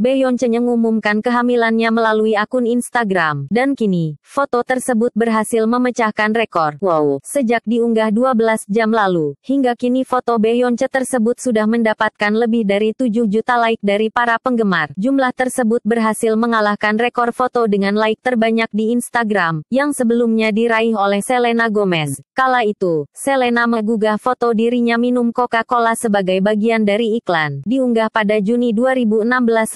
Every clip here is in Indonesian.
Beyonce mengumumkan kehamilannya melalui akun Instagram. Dan kini, foto tersebut berhasil memecahkan rekor. Wow, sejak diunggah 12 jam lalu, hingga kini foto Beyonce tersebut sudah mendapatkan lebih dari 7 juta like dari para penggemar. Jumlah tersebut berhasil mengalahkan rekor foto dengan like terbanyak di Instagram, yang sebelumnya diraih oleh Selena Gomez. Kala itu, Selena menggugah foto dirinya minum Coca-Cola sebagai bagian dari iklan, diunggah pada Juni 2016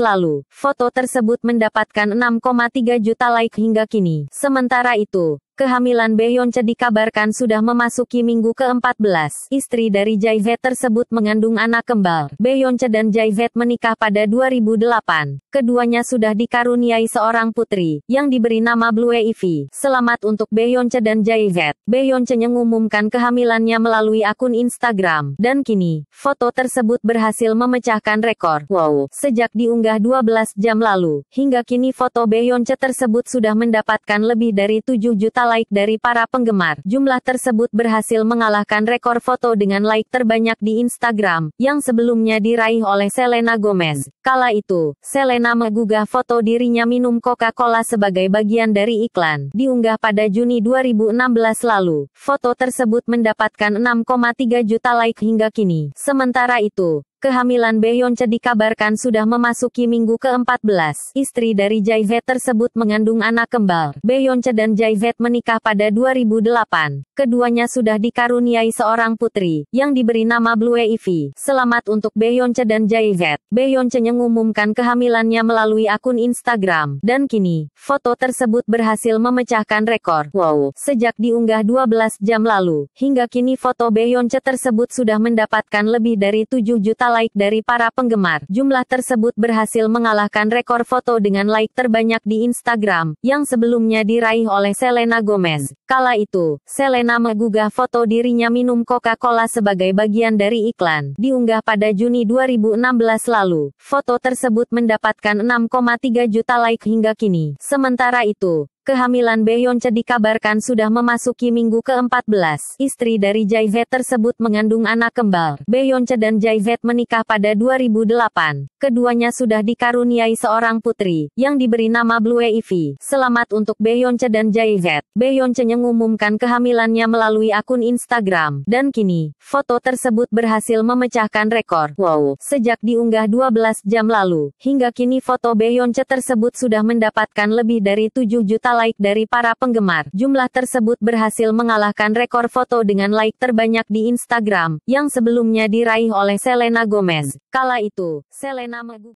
lalu lalu, foto tersebut mendapatkan 6,3 juta like hingga kini. Sementara itu, Kehamilan Beyonce dikabarkan sudah memasuki minggu ke-14. Istri dari Z tersebut mengandung anak kembar. Beyonce dan Z menikah pada 2008. Keduanya sudah dikaruniai seorang putri, yang diberi nama Blue Ivy. Selamat untuk Beyonce dan Z. Beyonce mengumumkan kehamilannya melalui akun Instagram. Dan kini, foto tersebut berhasil memecahkan rekor. Wow. Sejak diunggah 12 jam lalu, hingga kini foto Beyonce tersebut sudah mendapatkan lebih dari 7 juta like dari para penggemar. Jumlah tersebut berhasil mengalahkan rekor foto dengan like terbanyak di Instagram, yang sebelumnya diraih oleh Selena Gomez. Kala itu, Selena menggugah foto dirinya minum Coca-Cola sebagai bagian dari iklan. Diunggah pada Juni 2016 lalu, foto tersebut mendapatkan 6,3 juta like hingga kini. Sementara itu, kehamilan Beyonce dikabarkan sudah memasuki minggu ke-14. Istri dari Jaivet tersebut mengandung anak kembar. Beyonce dan Jaivet menikah pada 2008. Keduanya sudah dikaruniai seorang putri, yang diberi nama Blue Ivy. Selamat untuk Beyonce dan Jaivet. Beyonce mengumumkan kehamilannya melalui akun Instagram. Dan kini, foto tersebut berhasil memecahkan rekor. Wow. Sejak diunggah 12 jam lalu, hingga kini foto Beyonce tersebut sudah mendapatkan lebih dari 7 juta like dari para penggemar. Jumlah tersebut berhasil mengalahkan rekor foto dengan like terbanyak di Instagram, yang sebelumnya diraih oleh Selena Gomez. Kala itu, Selena menggugah foto dirinya minum Coca-Cola sebagai bagian dari iklan, diunggah pada Juni 2016 lalu. Foto tersebut mendapatkan 6,3 juta like hingga kini. Sementara itu, Kehamilan Beyonce dikabarkan sudah memasuki minggu ke-14. Istri dari Z tersebut mengandung anak kembar. Beyonce dan Z menikah pada 2008. Keduanya sudah dikaruniai seorang putri, yang diberi nama Blue Ivy. Selamat untuk Beyonce dan Z. Beyonce mengumumkan kehamilannya melalui akun Instagram. Dan kini, foto tersebut berhasil memecahkan rekor. Wow. Sejak diunggah 12 jam lalu, hingga kini foto Beyonce tersebut sudah mendapatkan lebih dari 7 juta like dari para penggemar. Jumlah tersebut berhasil mengalahkan rekor foto dengan like terbanyak di Instagram, yang sebelumnya diraih oleh Selena Gomez. Kala itu, Selena mengumumkan